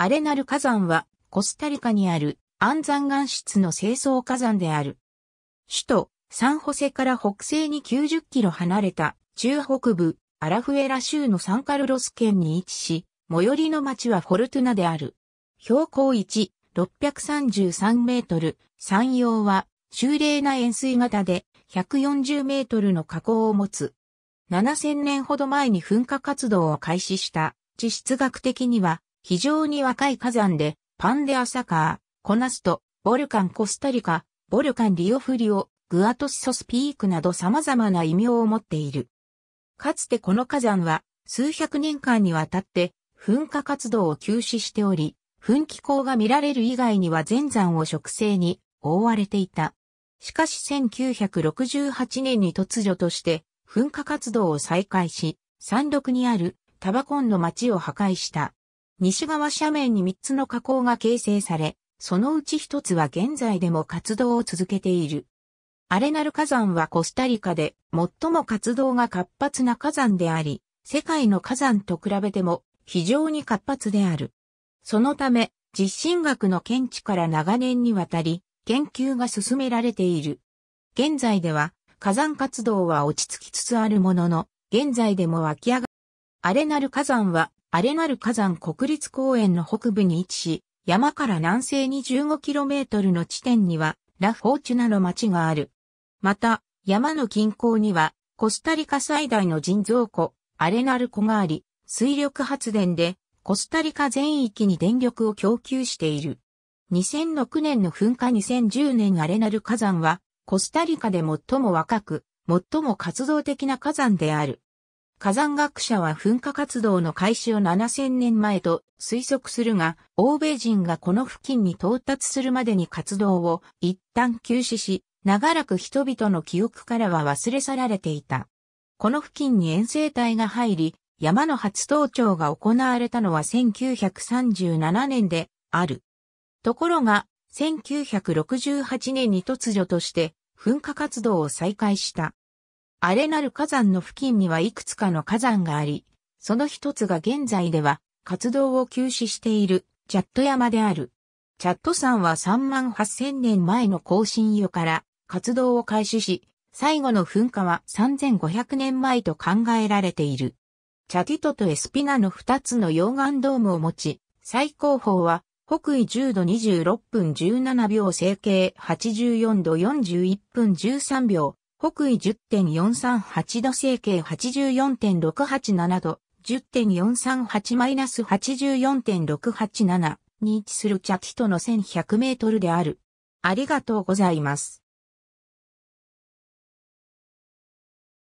アレナル火山はコスタリカにある安山岩質の清掃火山である。首都サンホセから北西に90キロ離れた中北部アラフエラ州のサンカルロス県に位置し、最寄りの町はフォルトゥナである。標高1、633メートル、山陽は修麗な円錐型で140メートルの加口を持つ。7000年ほど前に噴火活動を開始した地質学的には非常に若い火山で、パンデアサカー、コナスト、ボルカンコスタリカ、ボルカンリオフリオ、グアトスソスピークなど様々な異名を持っている。かつてこの火山は、数百年間にわたって、噴火活動を休止しており、噴気口が見られる以外には全山を植生に覆われていた。しかし1968年に突如として噴火活動を再開し、山麓にあるタバコンの町を破壊した。西側斜面に3つの火口が形成され、そのうち1つは現在でも活動を続けている。アレナル火山はコスタリカで最も活動が活発な火山であり、世界の火山と比べても非常に活発である。そのため、実震学の見地から長年にわたり、研究が進められている。現在では、火山活動は落ち着きつつあるものの、現在でも湧き上がる。アレナル火山はアレナル火山国立公園の北部に位置し、山から南西に 15km の地点には、ラ・フォーチュナの町がある。また、山の近郊には、コスタリカ最大の人造湖、アレナル湖があり、水力発電で、コスタリカ全域に電力を供給している。2006年の噴火2010年アレナル火山は、コスタリカで最も若く、最も活動的な火山である。火山学者は噴火活動の開始を7000年前と推測するが、欧米人がこの付近に到達するまでに活動を一旦休止し、長らく人々の記憶からは忘れ去られていた。この付近に遠征隊が入り、山の初登頂が行われたのは1937年である。ところが、1968年に突如として噴火活動を再開した。荒れなる火山の付近にはいくつかの火山があり、その一つが現在では活動を休止しているチャット山である。チャット山は3万8000年前の更新湯から活動を開始し、最後の噴火は3500年前と考えられている。チャティトとエスピナの2つの溶岩ドームを持ち、最高峰は北緯10度26分17秒成形84度41分13秒、北緯10.438度西形84.687度、10.438-84.687に位置するチャティトの1100メートルである。ありがとうございます。